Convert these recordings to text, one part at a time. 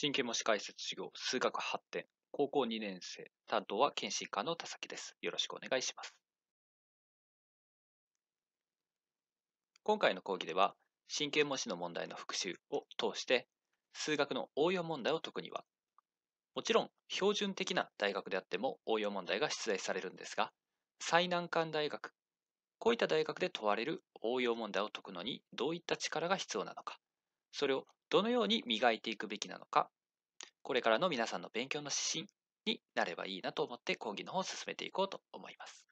神経模試解説授業数学発展高校2年生担当は検診科の田崎ですよろしくお願いします今回の講義では神経模試の問題の復習を通して数学の応用問題を解くにはもちろん標準的な大学であっても応用問題が出題されるんですが最難関大学こういった大学で問われる応用問題を解くのにどういった力が必要なのかそれをどのように磨いていくべきなのか、これからの皆さんの勉強の指針になればいいなと思って講義の方を進めていこうと思います。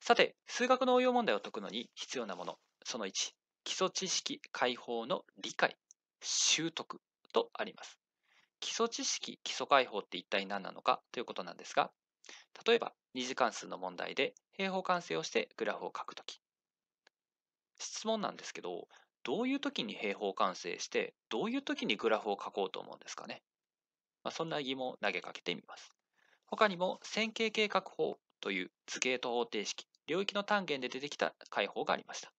さて、数学の応用問題を解くのに必要なもの、その1、基礎知識解放の理解、習得とあります。基礎知識基礎解放って一体何なのかということなんですが、例えば2次関数の問題で平方完成をしてグラフを書くとき。質問なんですけど、どういう時に平方完成して、どういう時にグラフを書こうと思うんですかね。まあ、そんな疑問を投げかけてみます。他にも線形計画法という図形と方程式、領域の単元で出てきた解法がありました。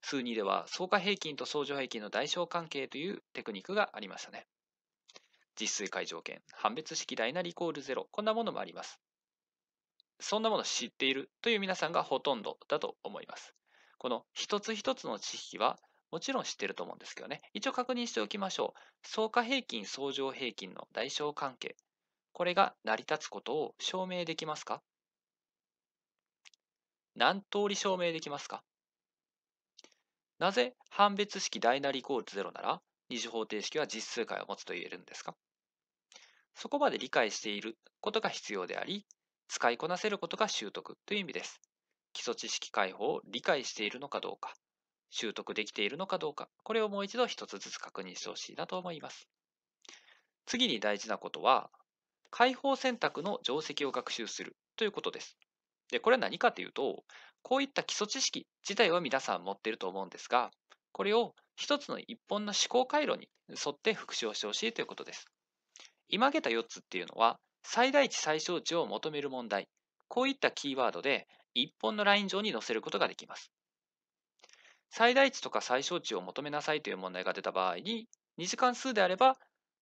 数2では相加平均と相乗平均の代償関係というテクニックがありましたね。実数解条件、判別式大なりイコール0、こんなものもあります。そんなもの知っているという皆さんがほとんどだと思います。この一つ一つの知識はもちろん知ってると思うんですけどね。一応確認しておきましょう。相加平均、相乗平均の代償関係。これが成り立つことを証明できますか何通り証明できますかなぜ判別式大なりイコール0なら二次方程式は実数解を持つと言えるんですかそこまで理解していることが必要であり、使いこなせることが習得という意味です。基礎知識解放を理解しているのかどうか、習得できているのかどうか、これをもう一度一つずつ確認してほしいなと思います。次に大事なことは、解放選択の定石を学習するということです。で、これは何かというと、こういった基礎知識自体は皆さん持っていると思うんですが、これを一つの一本の思考回路に沿って復習をしてほしいということです。今挙げた4つっていうのは、最大値最小値を求める問題、こういったキーワードで1本のライン上に載せることができます。最大値とか最小値を求めなさいという問題が出た場合に、2次関数であれば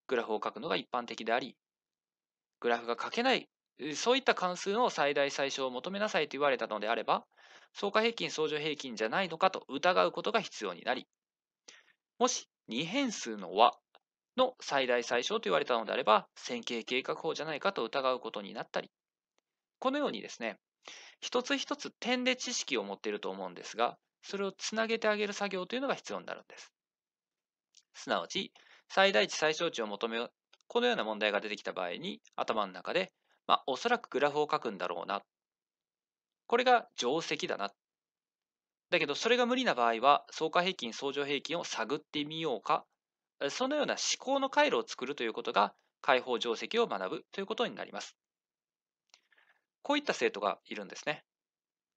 グラフを書くのが一般的であり、グラフが書けない、そういった関数の最大最小を求めなさいと言われたのであれば、相加平均相乗平均じゃないのかと疑うことが必要になり、もし2変数の和の最大最小と言われたのであれば、線形計画法じゃないかと疑うことになったり、このようにですね、一つ一つ点で知識を持っていると思うんですが、それをつなげてあげる作業というのが必要になるんです。すなわち、最大値最小値を求めよう、このような問題が出てきた場合に、頭の中で、まあ、おそらくグラフを書くんだろうな。これが定石だな。だけど、それが無理な場合は、相加平均、相乗平均を探ってみようか。そのような思考の回路を作るということが、解放定石を学ぶということになります。こういった生徒がいるんですね。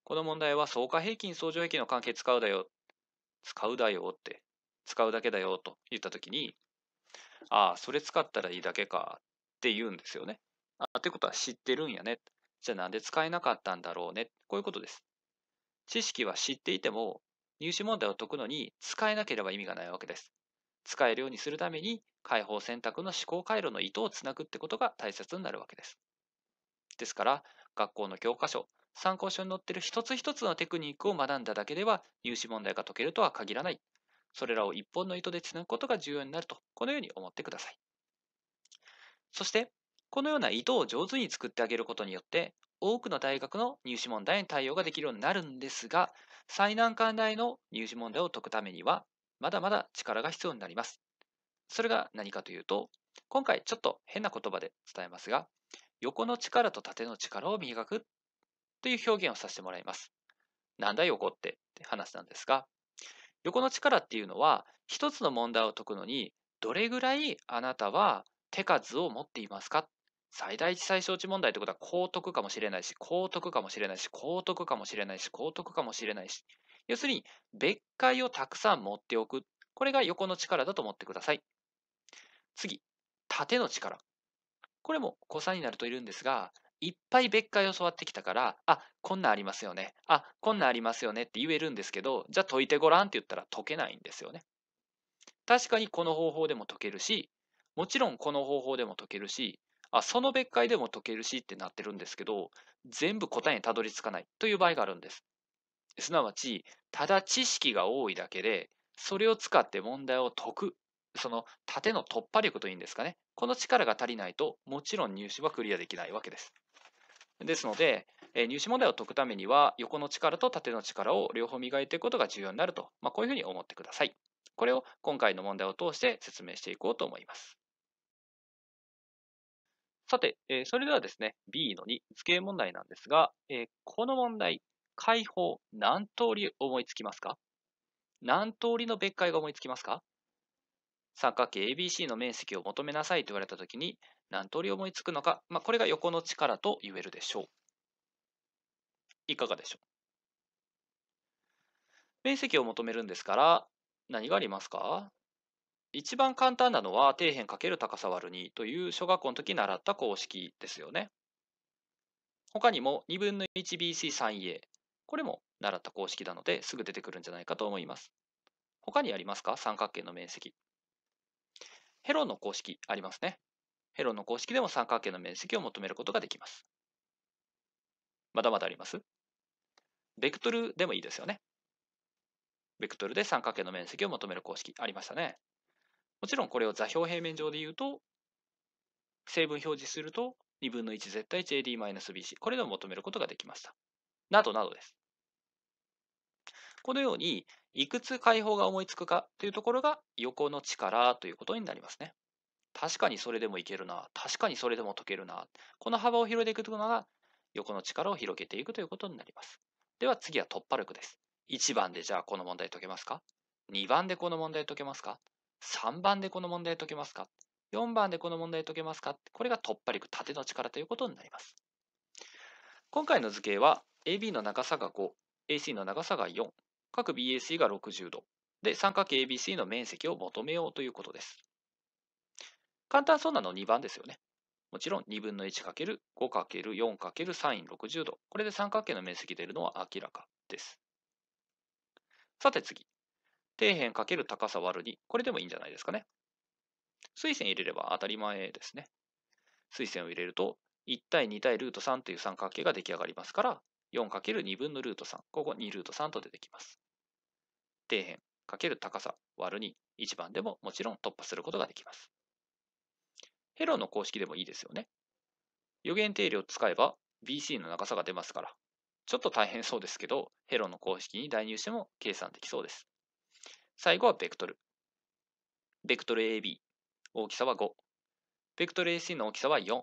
この問題は相加平均相乗平均の関係使うだよ、使うだよって、使うだけだよと言ったときに、ああ、それ使ったらいいだけかって言うんですよね。あってことは知ってるんやね。じゃあなんで使えなかったんだろうね。こういうことです。知識は知っていても、入試問題を解くのに使えなければ意味がないわけです。使えるようにするために、解放選択の思考回路の糸をつなぐってことが大切になるわけです。ですから、学校の教科書、参考書に載っている一つ一つのテクニックを学んだだけでは入試問題が解けるとは限らない。それらを一本の糸でつなぐことが重要になると、このように思ってください。そして、このような糸を上手に作ってあげることによって、多くの大学の入試問題に対応ができるようになるんですが、最難関大の入試問題を解くためには、まだまだ力が必要になります。それが何かというと、今回ちょっと変な言葉で伝えますが、横の力と縦の力を磨くという表現をさせてもらいます。なんだ横ってって話なんですが、横の力っていうのは、一つの問題を解くのに、どれぐらいあなたは手数を持っていますか最大値最小値問題ってことは、高得かもしれないし、高得かもしれないし、高得かもしれないし、高得かもしれないし、要するに、別解をたくさん持っておく。これが横の力だと思ってください。次、縦の力。これも誤差になるといるんですが、いっぱい別解を教わってきたから、あ、こんなんありますよね。あ、こんなんありますよねって言えるんですけど、じゃあ解いてごらんって言ったら解けないんですよね。確かにこの方法でも解けるし、もちろんこの方法でも解けるし、あ、その別解でも解けるしってなってるんですけど、全部答えにたどり着かないという場合があるんです。すなわち、ただ知識が多いだけで、それを使って問題を解くその縦の突破力というんですかね、この力が足りないと、もちろん入試はクリアできないわけです。ですので、えー、入試問題を解くためには、横の力と縦の力を両方磨いていくことが重要になると、まあ、こういうふうに思ってください。これを今回の問題を通して説明していこうと思います。さて、えー、それではですね、B の2、図形問題なんですが、えー、この問題、解放、何通り思いつきますか何通りの別解が思いつきますか三角形 ABC の面積を求めなさいと言われた時に何通り思いつくのか、まあ、これが横の力と言えるでしょう。いかがでしょう面積を求めるんですから何がありますか一番簡単なのは底辺×高さ割る2という小学校の時習った公式ですよね。他にも2分の 1bc3a これも習った公式なのですぐ出てくるんじゃないかと思います。他にありますか三角形の面積。ヘロンの公式ありますね。ヘロンの公式でも三角形の面積を求めることができます。まだまだありますベクトルでもいいですよね。ベクトルで三角形の面積を求める公式ありましたね。もちろんこれを座標平面上で言うと、成分表示すると2分の 1z 対 jd-bc、これでも求めることができました。などなどです。このように、いくつ解法が思いつくかというところが横の力ということになりますね。確かにそれでもいけるな、確かにそれでも解けるな、この幅を広げていくのが横の力を広げていくということになります。では次は突破力です。1番でじゃあこの問題解けますか ?2 番でこの問題解けますか ?3 番でこの問題解けますか ?4 番でこの問題解けますかこれが突破力、縦の力ということになります。今回の図形は AB の長さが5、AC の長さが4、各 BAC が60度で三角形 ABC の面積を求めようということです。簡単そうなの2番ですよね。もちろん2分の 1×5×4× サイン60度。これで三角形の面積出るのは明らかです。さて次。底辺×高さ割る2。これでもいいんじゃないですかね。水線入れれば当たり前ですね。水線を入れると1対2対ルート3という三角形が出来上がりますから、4×2 分のルート3。ここ2ルート3と出てきます。底辺×高さ割る2。1番でももちろん突破することができます。ヘロの公式でもいいですよね。予言定理を使えば BC の長さが出ますから、ちょっと大変そうですけど、ヘロの公式に代入しても計算できそうです。最後はベクトル。ベクトル AB。大きさは5。ベクトル AC の大きさは4。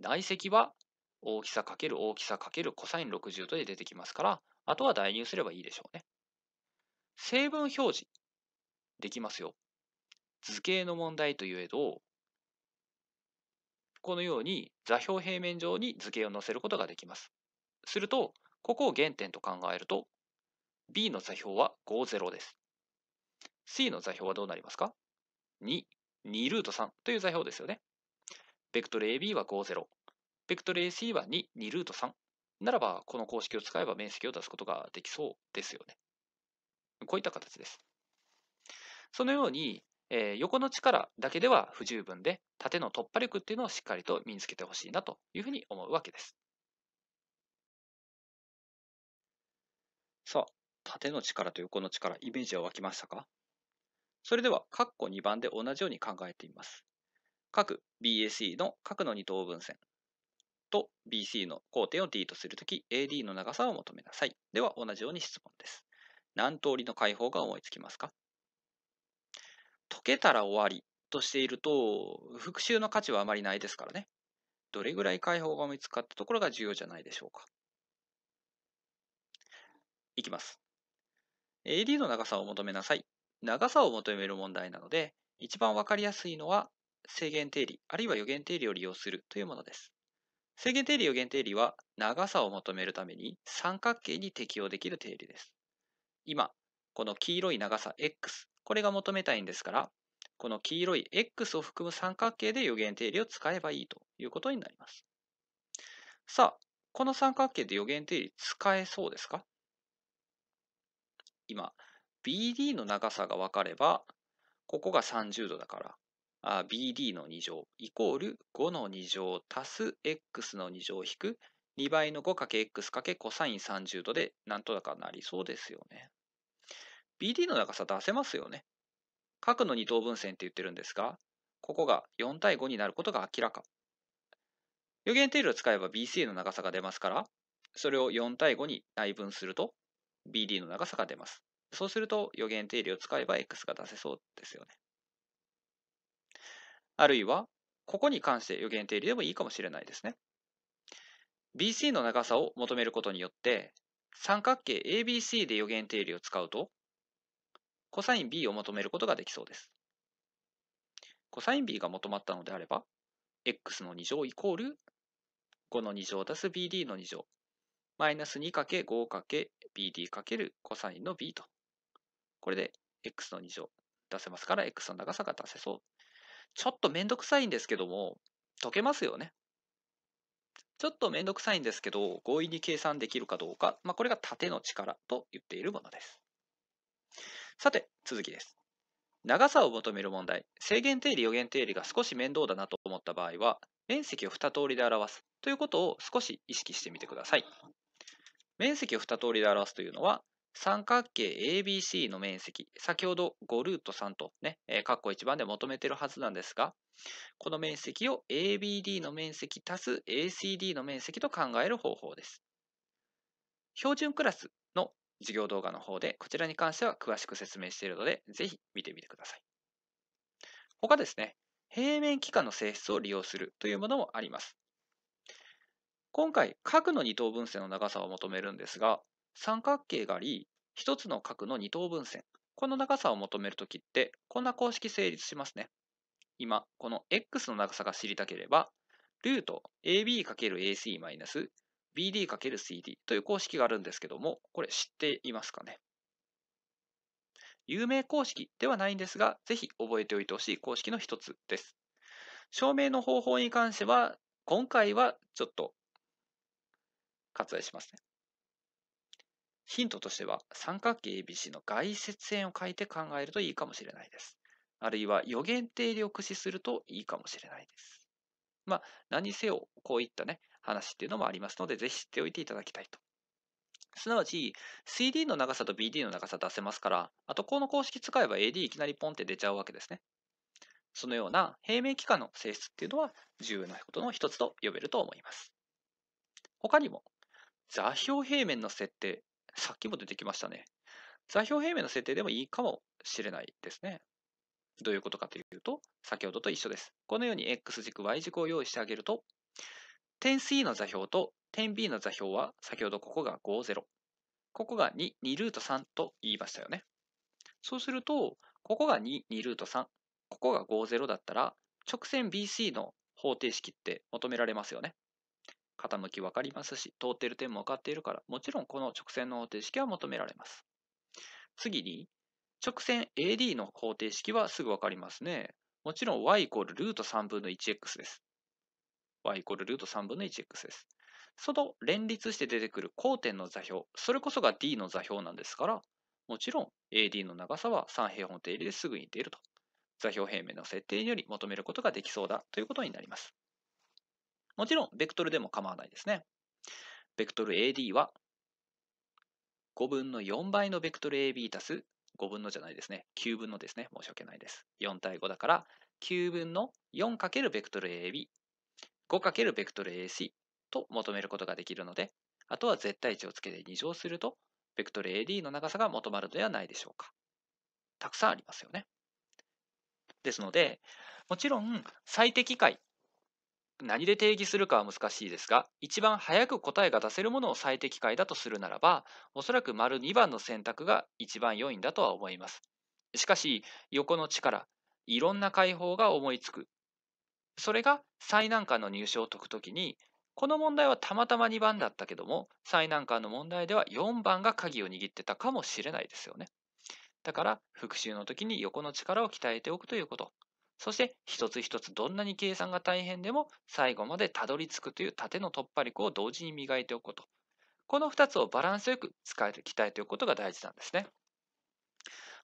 内積は大きさかける大きさかけるコサイン60度で出てきますから、あとは代入すればいいでしょうね。成分表示できますよ。図形の問題といえど、このように座標平面上に図形を載せることができます。すると、ここを原点と考えると、B の座標は5、0です。C の座標はどうなりますか ?2、2ルート3という座標ですよね。ベクトル AB は5、0。ベクトル AC は2、2ルート3。ならば、この公式を使えば面積を出すことができそうですよね。こういった形です。そのように、えー、横の力だけでは不十分で、縦の突破力っていうのをしっかりと身につけてほしいなというふうに思うわけです。さあ、縦の力と横の力、イメージは湧きましたかそれでは、括弧2番で同じように考えてみます。各 b s e の角の二等分線、と BC の交点を D とするとき AD の長さを求めなさい。では同じように質問です。何通りの解法が思いつきますか解けたら終わりとしていると復習の価値はあまりないですからね。どれぐらい解法が見つかったところが重要じゃないでしょうか。いきます。AD の長さを求めなさい。長さを求める問題なので、一番わかりやすいのは制限定理、あるいは予言定理を利用するというものです。制限定理予言定理は長さを求めるために三角形に適用できる定理です。今、この黄色い長さ x、これが求めたいんですから、この黄色い x を含む三角形で予言定理を使えばいいということになります。さあ、この三角形で予言定理使えそうですか今、BD の長さが分かれば、ここが30度だから、あ BD の2乗イコール5の2乗足す x の2乗引く2倍の 5×x× コサイン30度でなんとだかなりそうですよね。BD の長さ出せますよね。角の二等分線って言ってるんですが、ここが4対5になることが明らか。余弦定理を使えば BCA の長さが出ますから、それを4対5に内分すると BD の長さが出ます。そうすると余弦定理を使えば X が出せそうですよね。あるいは、ここに関して予言定理でもいいかもしれないですね。BC の長さを求めることによって、三角形 ABC で予言定理を使うと、コサイン B を求めることができそうです。コサイン B が求まったのであれば、x の2乗イコール5の2乗足す BD の2乗、マイナス 2×5×BD× コサインの B と。これで x の2乗出せますから、x の長さが出せそうちょっとめんどくさいんですけども、解けますよね。ちょっとめんどくさいんですけど、強引に計算できるかどうか、まあ、これが縦の力と言っているものです。さて、続きです。長さを求める問題、正弦定理、余弦定理が少し面倒だなと思った場合は、面積を2通りで表すということを少し意識してみてください。面積を2通りで表すというのは、三角形 ABC の面積、先ほど5ルート3とね、えッコ1番で求めてるはずなんですが、この面積を ABD の面積足す ACD の面積と考える方法です。標準クラスの授業動画の方で、こちらに関しては詳しく説明しているので、ぜひ見てみてください。他ですね、平面幾何の性質を利用するというものもあります。今回、角の二等分線の長さを求めるんですが、三角形があり、一つの角の二等分線。この長さを求めるときって、こんな公式成立しますね。今、この x の長さが知りたければ、ルート ab×ac-bd×cd という公式があるんですけども、これ知っていますかね有名公式ではないんですが、ぜひ覚えておいてほしい公式の一つです。証明の方法に関しては、今回はちょっと割愛しますね。ヒントとしては、三角形 ABC の外接円を書いて考えるといいかもしれないです。あるいは予言定理を駆使するといいかもしれないです。まあ、何にせよ、こういったね、話っていうのもありますので、ぜひ知っておいていただきたいと。すなわち、CD の長さと BD の長さ出せますから、あとこの公式使えば AD いきなりポンって出ちゃうわけですね。そのような平面期間の性質っていうのは重要なことの一つと呼べると思います。他にも、座標平面の設定さっきも出てきましたね。座標平面の設定でもいいかもしれないですね。どういうことかというと、先ほどと一緒です。このように X 軸、Y 軸を用意してあげると、点 C の座標と点 B の座標は、先ほどここが5、0。ここが2、2ルート3と言いましたよね。そうすると、ここが2、2ルート3、ここが5、0だったら、直線 BC の方程式って求められますよね。傾き分かりますし、通っている点も分かっているから、もちろんこの直線の方程式は求められます。次に、直線 AD の方程式はすぐ分かりますね。もちろん y イコールルート3分の 1x です。y イコールルート3分の 1x です。その連立して出てくる交点の座標、それこそが D の座標なんですから、もちろん AD の長さは三平方定理ですぐに出ると。座標平面の設定により求めることができそうだということになります。もちろん、ベクトルでも構わないですね。ベクトル AD は、5分の4倍のベクトル AB 足す5分のじゃないですね。9分のですね。申し訳ないです。4対5だから、9分の 4× ベクトル AB、5× ベクトル AC と求めることができるので、あとは絶対値をつけて2乗すると、ベクトル AD の長さが求まるのではないでしょうか。たくさんありますよね。ですので、もちろん最適解何で定義するかは難しいですが、一番早く答えが出せるものを最適解だとするならば、おそらく丸2番の選択が一番良いんだとは思います。しかし、横の力、いろんな解法が思いつく。それが最難関の入試を解くときに、この問題はたまたま2番だったけども、最難関の問題では4番が鍵を握ってたかもしれないですよね。だから、復習の時に横の力を鍛えておくということ。そして一つ一つどんなに計算が大変でも最後までたどり着くという縦の突破力を同時に磨いておくこと。この2つをバランスよく使えていきたいとことが大事なんですね。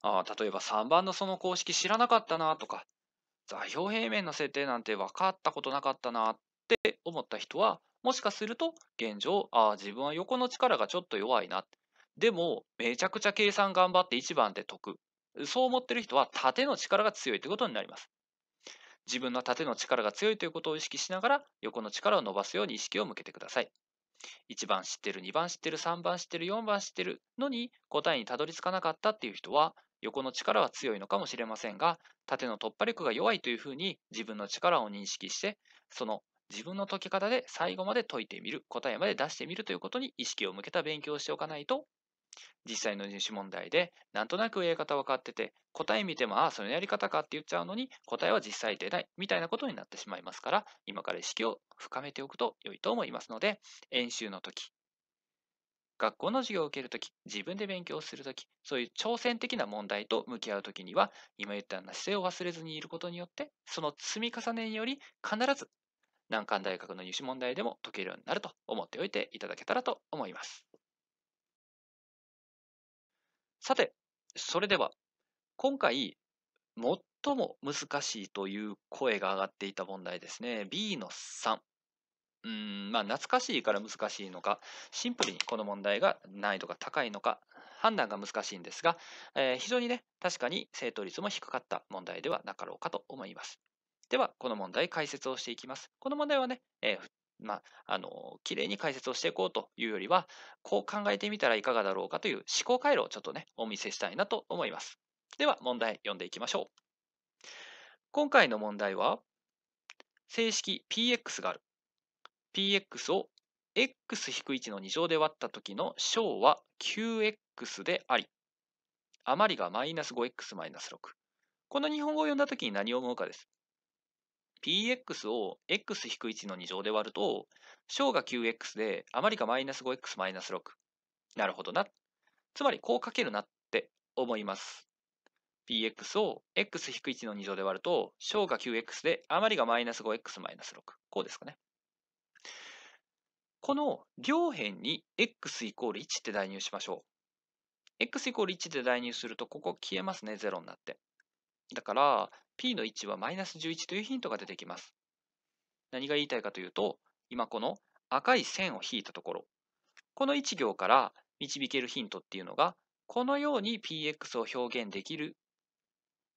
あ例えば3番のその公式知らなかったなとか座標平面の設定なんて分かったことなかったなって思った人はもしかすると現状あ自分は横の力がちょっと弱いなでもめちゃくちゃ計算頑張って1番で得そう思ってる人は縦の力が強いということになります自分の縦の力が強いということを意識しながら横の力を伸ばすように意識を向けてください。1番知ってる、2番知ってる、3番知ってる、4番知ってるのに答えにたどり着かなかったっていう人は横の力は強いのかもしれませんが縦の突破力が弱いというふうに自分の力を認識してその自分の解き方で最後まで解いてみる答えまで出してみるということに意識を向けた勉強をしておかないと実際の入試問題で、なんとなくやり方分かってて、答え見ても、ああ、そのやり方かって言っちゃうのに、答えは実際出ない、みたいなことになってしまいますから、今から意識を深めておくと良いと思いますので、演習の時、学校の授業を受ける時自分で勉強する時そういう挑戦的な問題と向き合う時には、今言ったような姿勢を忘れずにいることによって、その積み重ねにより、必ず難関大学の入試問題でも解けるようになると思っておいていただけたらと思います。さて、それでは、今回、最も難しいという声が上がっていた問題ですね。B の3。うん、まあ、懐かしいから難しいのか、シンプルにこの問題が難易度が高いのか、判断が難しいんですが、えー、非常にね、確かに正答率も低かった問題ではなかろうかと思います。では、この問題解説をしていきます。この問題はね、えー、まあ、あの、綺麗に解説をしていこうというよりは、こう考えてみたらいかがだろうかという思考回路をちょっとね、お見せしたいなと思います。では、問題読んでいきましょう。今回の問題は、正式 px がある。px を x-1 の2乗で割った時の小は 9x であり、余りが 5x-6。この日本語を読んだ時に何を思うかです。px を x-1 の2乗で割ると、小が 9x で余りがマイナス 5x-6。なるほどな。つまりこう書けるなって思います。px を x-1 の2乗で割ると、小が 9x で余りがマイナス 5x-6。こうですかね。この両辺に x イコール1って代入しましょう。x イコール1で代入すると、ここ消えますね、0になって。だから P の位置はマイナス11というヒントが出てきます。何が言いたいかというと、今この赤い線を引いたところ、この1行から導けるヒントっていうのが、このように px を表現できる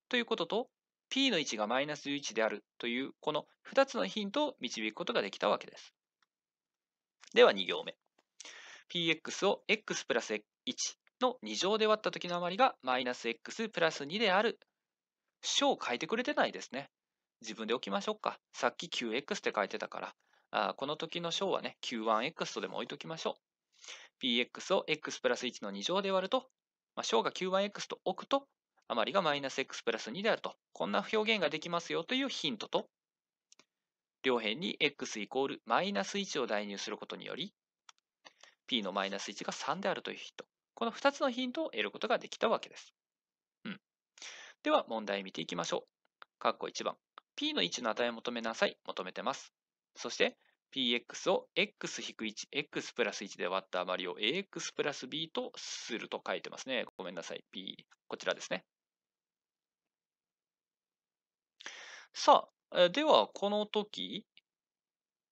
ということと、p の位置がマイナス11であるという、この2つのヒントを導くことができたわけです。では2行目。px を x プラス1の2乗で割った時の余りがマイナス x プラス2である書を書いてくれてないですね。自分で置きましょうか。さっき 9x って書いてたから、あこの時の小はね、q1x とでも置いときましょう。px を x プラス1の2乗で割ると、まあ、小が q1x と置くと、余りがマイナス x プラス2であると、こんな表現ができますよというヒントと、両辺に x イコールマイナス1を代入することにより、p のマイナス1が3であるというヒント。この2つのヒントを得ることができたわけです。では問題見ていきましょう。かっこ1番。p の置の値を求めなさい。求めてます。そして、px を x-1、x プラス1で割った余りを ax プラス b とすると書いてますね。ごめんなさい。p、こちらですね。さあ、ではこの時、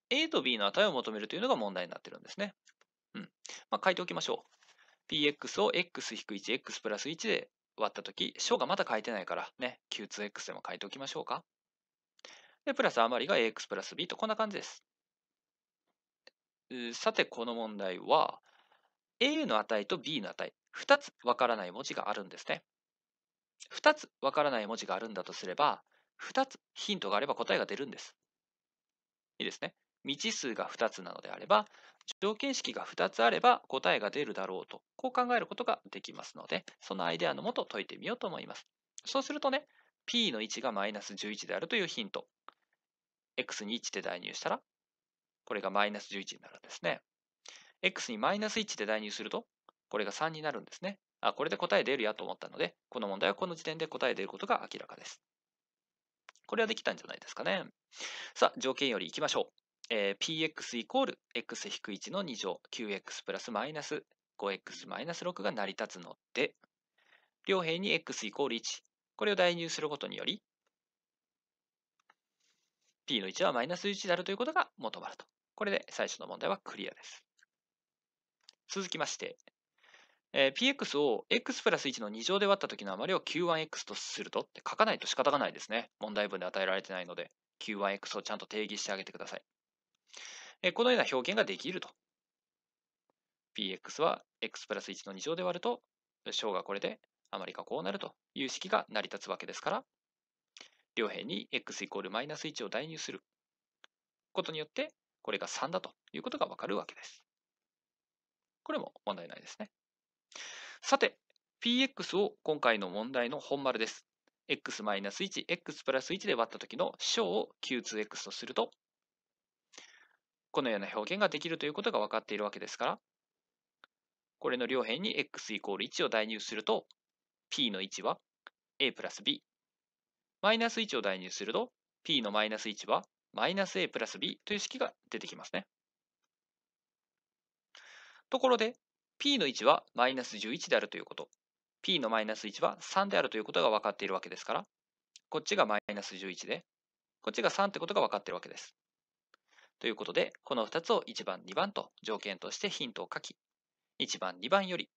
a と b の値を求めるというのが問題になってるんですね。うん。まあ、書いておきましょう。px を x-1、x プラス1で割った時、小がまだ書いてないから、ね、Q2x でも書いておきましょうか。で、プラス余りが ax プラス b とこんな感じです。さて、この問題は、a の値と b の値、2つわからない文字があるんですね。2つわからない文字があるんだとすれば、2つヒントがあれば答えが出るんです。いいですね。未知数が2つなのであれば、条件式が2つあれば答えが出るだろうと、こう考えることができますので、そのアイデアのもと解いてみようと思います。そうするとね、p の1がマイナス11であるというヒント、x に1で代入したら、これがマイナス11になるんですね。x にマイナス1で代入すると、これが3になるんですね。あ、これで答え出るやと思ったので、この問題はこの時点で答え出ることが明らかです。これはできたんじゃないですかね。さあ、条件よりいきましょう。えー、px イコール x-1 の2乗 qx プラスマイナス 5x マイナス6が成り立つので両辺に x イコール1これを代入することにより p の1はマイナス1であるということが求まるとこれで最初の問題はクリアです続きまして、えー、px を x プラス1の2乗で割った時の余りを q1x とするとって書かないと仕方がないですね問題文で与えられてないので q1x をちゃんと定義してあげてくださいえこのような表現ができると。px は x プラス1の2乗で割ると、小がこれで、あまりがこうなるという式が成り立つわけですから、両辺に x イコールマイナス1を代入することによって、これが3だということがわかるわけです。これも問題ないですね。さて、px を今回の問題の本丸です。x-1、x プラス1で割った時の小を q2x とするとこのような表現ができるということが分かっているわけですから、これの両辺に x イコール1を代入すると、p の1は a プラス b、マイナス1を代入すると、p のマイナス1はマイナス a プラス b という式が出てきますね。ところで、p の1はマイナス11であるということ、p のマイナス1は3であるということが分かっているわけですから、こっちがマイナス11で、こっちが3ってことが分かっているわけです。ということで、この2つを1番、2番と条件としてヒントを書き、1番、2番より、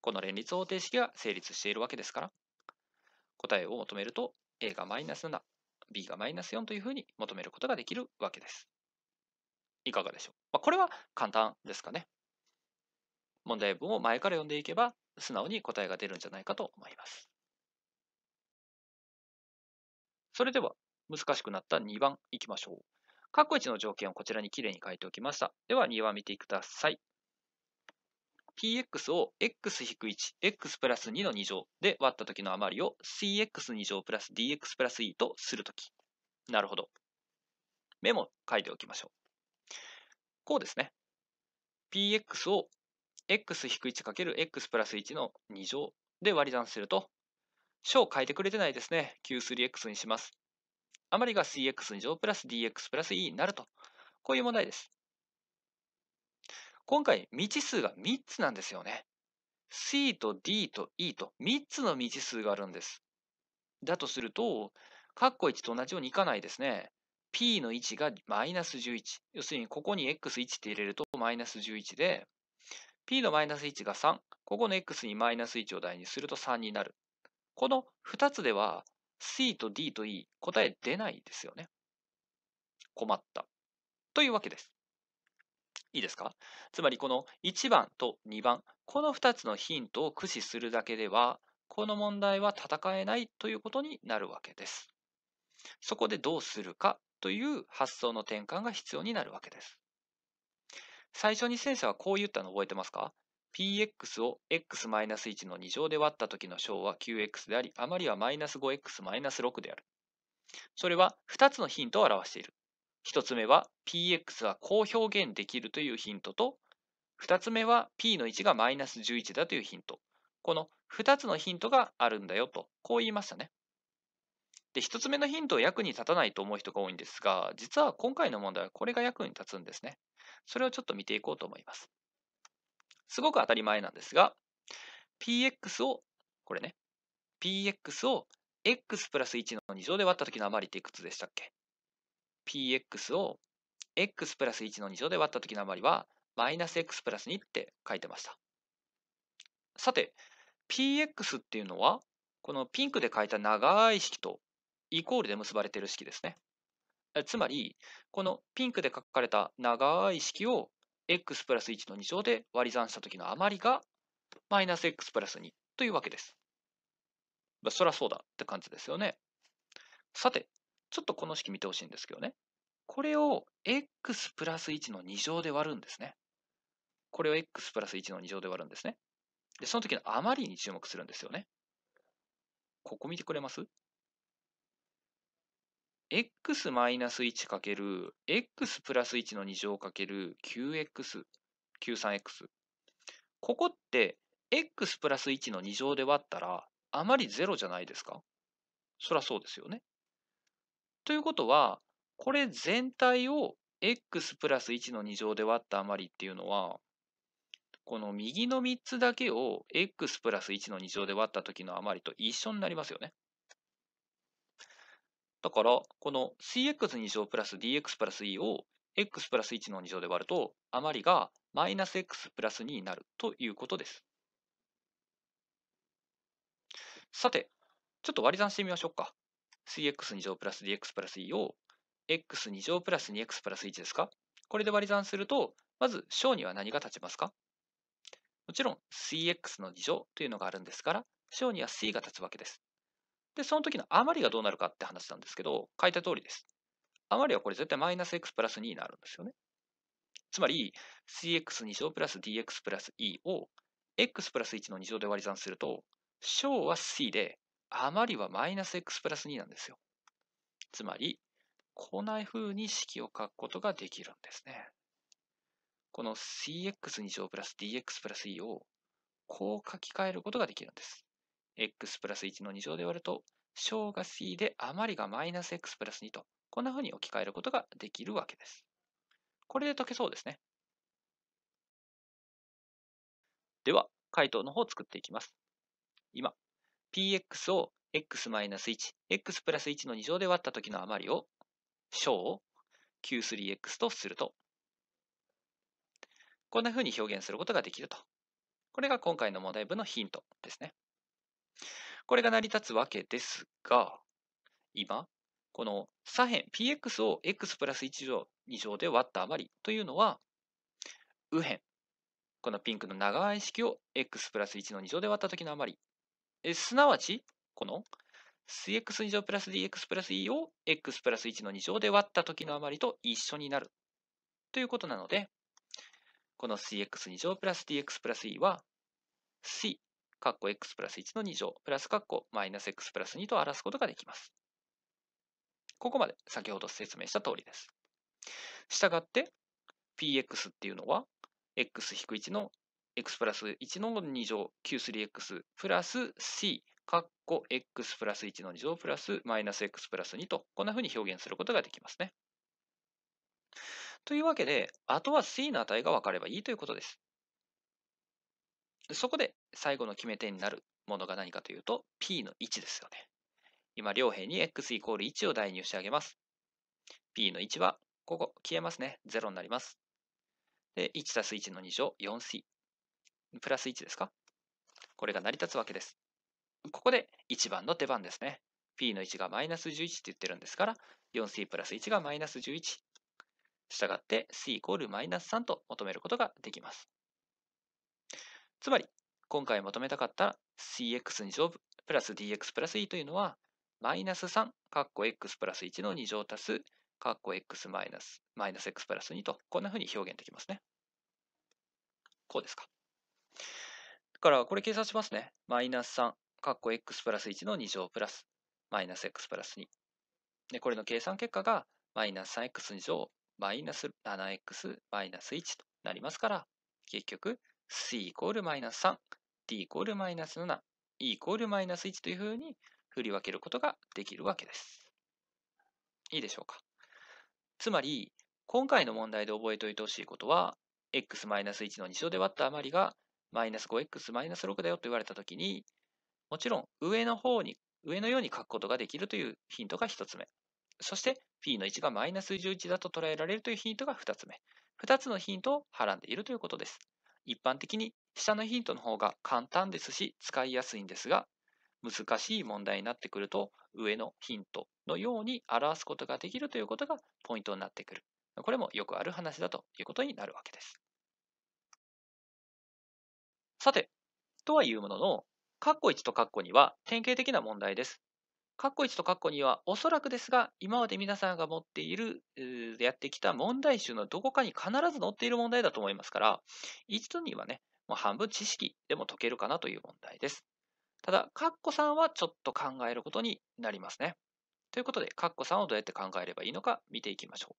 この連立方程式が成立しているわけですから、答えを求めると、A がマイナス7、B がマイナス4というふうに求めることができるわけです。いかがでしょう、まあ、これは簡単ですかね。問題文を前から読んでいけば、素直に答えが出るんじゃないかと思います。それでは、難しくなった2番いきましょう。過去1の条件をこちらにきれいに書いておきました。では2は見てください。px を x-1、x プラス2の2乗で割った時の余りを cx2 乗プラス dx プラス e とするとき。なるほど。メモ書いておきましょう。こうですね。px を x-1×x プラス1の2乗で割り算すると、小書いてくれてないですね。q3x にします。まりが c x 乗プラス DX プラス E になると。こういう問題です。今回、未知数が3つなんですよね。C と D と E と3つの未知数があるんです。だとすると、カッコ1と同じようにいかないですね。P の位置がマイナス11。要するに、ここに X1 って入れるとマイナス11で、P のマイナス1が3。ここの X にマイナス1を代入すると3になる。この2つでは C と D と E 答え出ないですよね。困った。というわけです。いいですかつまりこの1番と2番、この2つのヒントを駆使するだけでは、この問題は戦えないということになるわけです。そこでどうするかという発想の転換が必要になるわけです。最初に先生はこう言ったの覚えてますか px を x-1 の2乗で割った時の小は qx であり、余りは -5x-6 である。それは2つのヒントを表している。1つ目は px はこう表現できるというヒントと、2つ目は p の1が -11 だというヒント。この2つのヒントがあるんだよと、こう言いましたね。で、1つ目のヒントは役に立たないと思う人が多いんですが、実は今回の問題はこれが役に立つんですね。それをちょっと見ていこうと思います。すごく当たり前なんですが、px を、これね、px を x プラス1の2乗で割った時の余りっていくつでしたっけ ?px を x プラス1の2乗で割った時の余りは、マイナス x プラス2って書いてました。さて、px っていうのは、このピンクで書いた長い式とイコールで結ばれている式ですね。つまり、このピンクで書かれた長い式を x プラス1の2乗で割り算した時の余りがマイナス x プラス2というわけです。まあ、そりゃそうだって感じですよね。さて、ちょっとこの式見てほしいんですけどね。これを x プラス1の2乗で割るんですね。これを x プラス1の2乗で割るんですね。で、その時の余りに注目するんですよね。ここ見てくれます x マイナス1かける x プラス1の2乗かける 9x、93x。ここって x プラス1の2乗で割ったらあまり0じゃないですかそりゃそうですよね。ということは、これ全体を x プラス1の2乗で割った余りっていうのは、この右の3つだけを x プラス1の2乗で割った時の余りと一緒になりますよね。だから、この cx2 乗プラス dx プラス e を x プラス1の2乗で割ると、余りがマイナス x プラス2になるということです。さて、ちょっと割り算してみましょうか。c x 2乗プラス dx プラス e を x2 乗プラス 2x プラス1ですかこれで割り算すると、まず小には何が立ちますかもちろん c x の2乗というのがあるんですから、小には c が立つわけです。で、その時の余りがどうなるかって話なんですけど、書いた通りです。余りはこれ絶対マイナス x プラス2になるんですよね。つまり、c x 2乗プラス dx プラス e を x プラス1の2乗で割り算すると、小は c で、余りはマイナス x プラス2なんですよ。つまり、こんな風に式を書くことができるんですね。この c x 2乗プラス dx プラス e をこう書き換えることができるんです。x プラス1の2乗で割ると、小が c で余りがマイナス x プラス2と、こんな風に置き換えることができるわけです。これで解けそうですね。では、回答の方を作っていきます。今、px を x-1、x プラス1の2乗で割った時の余りを、小を q3x とすると、こんな風に表現することができると。これが今回の問題文のヒントですね。これが成り立つわけですが、今、この左辺 px を x プラス1乗2乗で割った余りというのは、右辺、このピンクの長い式を x プラス1の2乗で割った時の余り、えすなわち、この c x 2乗プラス dx プラス e を x プラス1の2乗で割った時の余りと一緒になるということなので、この c x 2乗プラス dx プラス e は c 括弧 x プラス1の2乗、プラス括弧マイナス x プラス2と表すことができます。ここまで先ほど説明した通りです。したがって、px っていうのは、x-1 の x プラス1の2乗 q3x プラス c 括弧 x プラス1の2乗プラスマイナス x プラス2と、こんなふうに表現することができますね。というわけで、あとは c の値が分かればいいということです。でそこで最後の決め手になるものが何かというと P の1ですよね。今、両辺に x イコール1を代入してあげます。p の1は、ここ、消えますね。0になります。で、1たす1の2乗、4c。プラス1ですかこれが成り立つわけです。ここで1番の出番ですね。p の1がマイナス11って言ってるんですから、4c プラス1がマイナス11。したがって、c イコールマイナス3と求めることができます。つまり、今回求めたかった cx 二乗プラス dx プラス e というのは、マイナス3、カッコ x プラス1の2乗足す、カッコ x マイナス、マイナス x プラス2と、こんなふうに表現できますね。こうですか。だから、これ計算しますね。マイナス3、カッコ x プラス1の2乗プラス、マイナス x プラス2。で、これの計算結果が、マイナス 3x2 乗、マイナス 7x マイナス1となりますから、結局、c イコールマイナス3、d イコールマイナス7、e イコールマイナス1というふうに振り分けることができるわけです。いいでしょうか。つまり、今回の問題で覚えておいてほしいことは、x-1 マイナスの2乗で割った余りが、マイナス 5x-6 マイナスだよと言われたときに、もちろん上の方に、上のように書くことができるというヒントが1つ目。そして、p の1がマイナス11だと捉えられるというヒントが2つ目。2つのヒントをはらんでいるということです。一般的に下のヒントの方が簡単ですし使いやすいんですが難しい問題になってくると上のヒントのように表すことができるということがポイントになってくる。これもよくある話だということになるわけです。さて、とはいうものの、カッコ1とカッコ2は典型的な問題です。括弧1と括弧2はおそらくですが今まで皆さんが持っているやってきた問題集のどこかに必ず載っている問題だと思いますから一度にはねもう半分知識でも解けるかなという問題です。ただ、カッコ3はちょっと考えることになりますね。ということで、カッコ3をどうやって考えればいいのか見ていきましょう。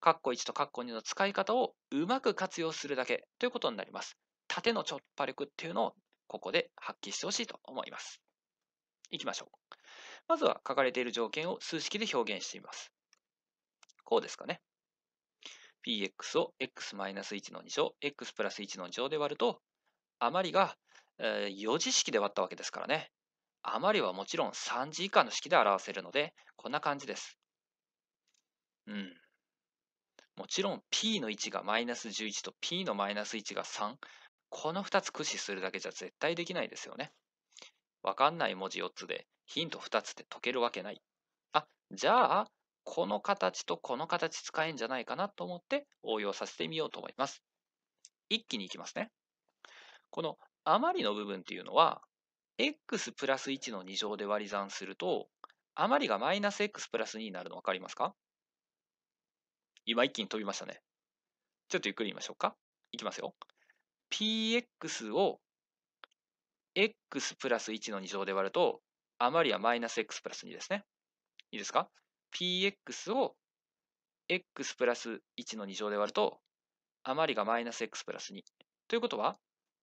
カッコ1とカッコ2の使い方をうまく活用するだけということになります。縦の突破力っていうのをここで発揮してほしいと思います。いきましょう。まずは書かれている条件を数式で表現しています。こうですかね。px を x-1 の2乗、x プラス1の2乗で割ると、余りが、えー、4次式で割ったわけですからね。余りはもちろん3次以下の式で表せるので、こんな感じです。うん。もちろん p の1がマイナス11と p のマイナス1が3。この2つ駆使するだけじゃ絶対できないですよね。わかんない文字4つでヒント2つって解けるわけない。あ、じゃあ、この形とこの形使えんじゃないかなと思って応用させてみようと思います。一気にいきますね。この余りの部分っていうのは、x プラス1の2乗で割り算すると、余りがマイナス x プラス2になるの分かりますか今一気に飛びましたね。ちょっとゆっくり見ましょうか。いきますよ。px を x プラス1の2乗で割ると余りはマイナス x プラス2ですね。いいですか ?px を x プラス1の2乗で割ると、余りがマイナス x プラス2。ということは、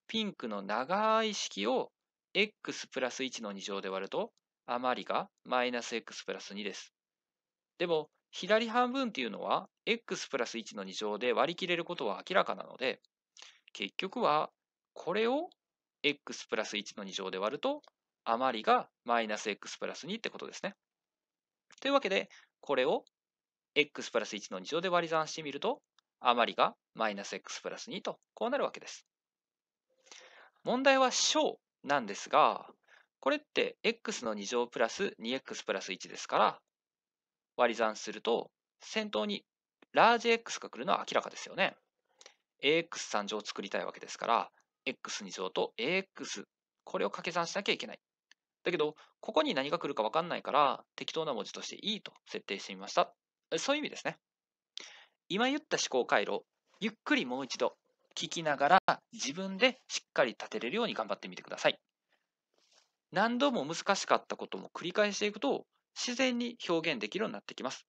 ピンクの長い式を x プラス1の2乗で割ると、余りがマイナス x プラス2です。でも、左半分っていうのは、x プラス1の2乗で割り切れることは明らかなので、結局は、これを x プラス1の2乗で割ると、余りがマイナス x プラス2ってことですね。というわけで、これを x プラス1の2乗で割り算してみると、余りがマイナス x プラス2と、こうなるわけです。問題は小なんですが、これって x の2乗プラス 2x プラス1ですから、割り算すると、先頭にラージ x が来るのは明らかですよね。ax3 乗を作りたいわけですから、x2 乗と ax、これを掛け算しなきゃいけない。だけど、ここに何が来るか分かんないから、適当な文字としていいと設定してみました。そういう意味ですね。今言った思考回路、ゆっくりもう一度聞きながら、自分でしっかり立てれるように頑張ってみてください。何度も難しかったことも繰り返していくと、自然に表現できるようになってきます。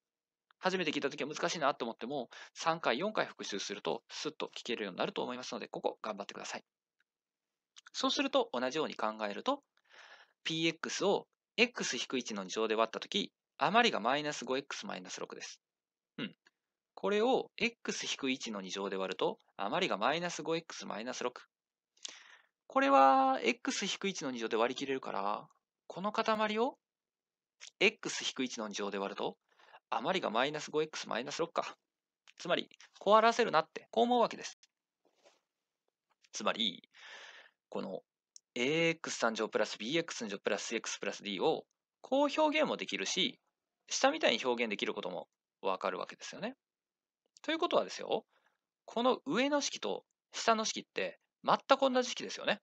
初めて聞いた時は難しいなと思っても、3回、4回復習すると、スッと聞けるようになると思いますので、ここ頑張ってください。そうすると、同じように考えると、px を x-1 の2乗で割ったとき、余りがマイナス 5x-6 です。うん。これを x-1 の2乗で割ると、余りがマイナス 5x-6。これは x-1 の2乗で割り切れるから、この塊を x-1 の2乗で割ると、余りがマイナス 5x-6 か。つまり、こう表せるなって、こう思うわけです。つまり、この ax3 乗プラス bx 乗プラス x プラス d をこう表現もできるし下みたいに表現できることもわかるわけですよね。ということはですよこの上の式と下の式って全く同じ式ですよね。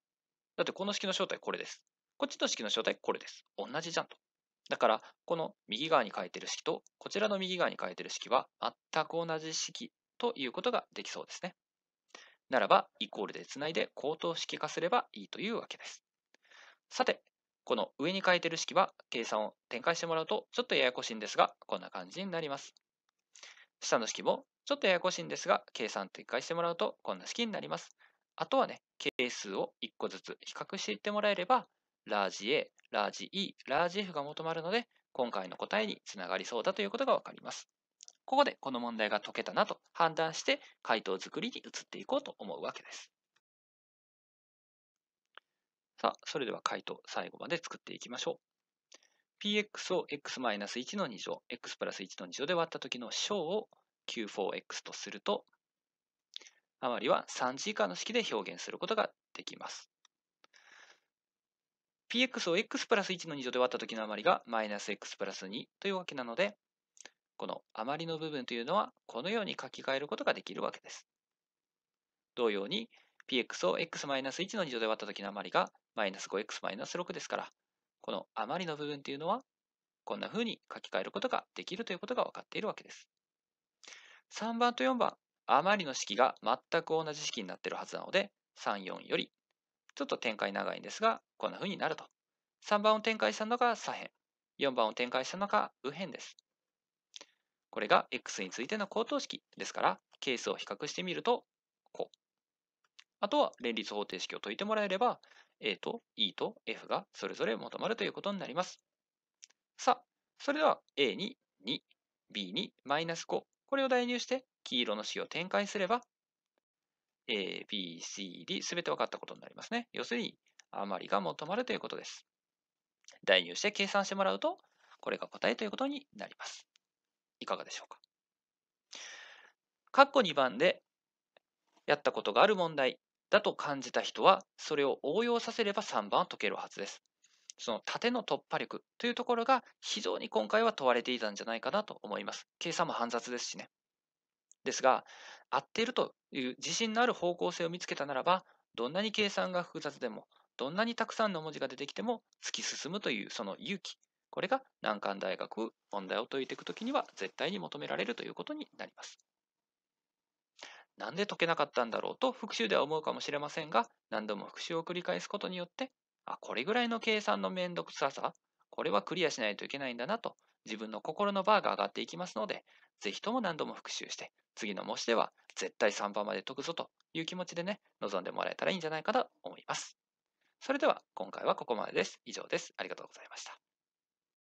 だってこの式の正体これです。こっちの式の正体これです。同じじゃんと。だからこの右側に書いてる式とこちらの右側に書いてる式は全く同じ式ということができそうですね。ならば、イコールでつないで高等式化すればいいというわけです。さて、この上に書いてる式は計算を展開してもらうとちょっとややこしいんですが、こんな感じになります。下の式もちょっとややこしいんですが、計算展開してもらうとこんな式になります。あとはね、係数を1個ずつ比較していってもらえれば、ラージ A、ラージ E、ラージ F が求まるので、今回の答えにつながりそうだということがわかります。ここでこの問題が解けたなと判断して回答作りに移っていこうと思うわけです。さあ、それでは回答最後まで作っていきましょう。px を x-1 の2乗、x プラス1の2乗で割った時の小を q4x とすると、余りは3次以下の式で表現することができます。px を x プラス1の2乗で割った時の余りがマイナス x プラス2というわけなので、この余りの部分というのはこのように書き換えることができるわけです。同様に px を x-1 の2乗で割った時の余りが -5x-6 ですから、この余りの部分というのはこんな風に書き換えることができるということが分かっているわけです。3番と4番、余りの式が全く同じ式になっているはずなので、3、4より、ちょっと展開長いんですが、こんな風になると。3番を展開したのが左辺、4番を展開したのが右辺です。これが x についての高等式ですから、係数を比較してみると、こう。あとは連立方程式を解いてもらえれば、A と E と F がそれぞれ求まるということになります。さあ、それでは A に2、B にマイナス5、これを代入して黄色の式を展開すれば、A、B、C、D 全て分かったことになりますね。要するに、余りが求まるということです。代入して計算してもらうと、これが答えということになります。いかがでしょうか。括弧2番でやったことがある問題だと感じた人はそれを応用させれば3番は解けるはずです。その縦の突破力というところが非常に今回は問われていたんじゃないかなと思います。計算も煩雑ですしね。ですが、合っているという自信のある方向性を見つけたならば、どんなに計算が複雑でも、どんなにたくさんの文字が出てきても突き進むというその勇気、これが難関大学問題を解いていくときには絶対に求められるということになります。なんで解けなかったんだろうと復習では思うかもしれませんが、何度も復習を繰り返すことによって、あ、これぐらいの計算の面倒くささ、これはクリアしないといけないんだなと、自分の心のバーが上がっていきますので、ぜひとも何度も復習して、次の模試では絶対3番まで解くぞという気持ちでね、臨んでもらえたらいいんじゃないかと思います。それでは今回はここまでです。以上です。ありがとうございました。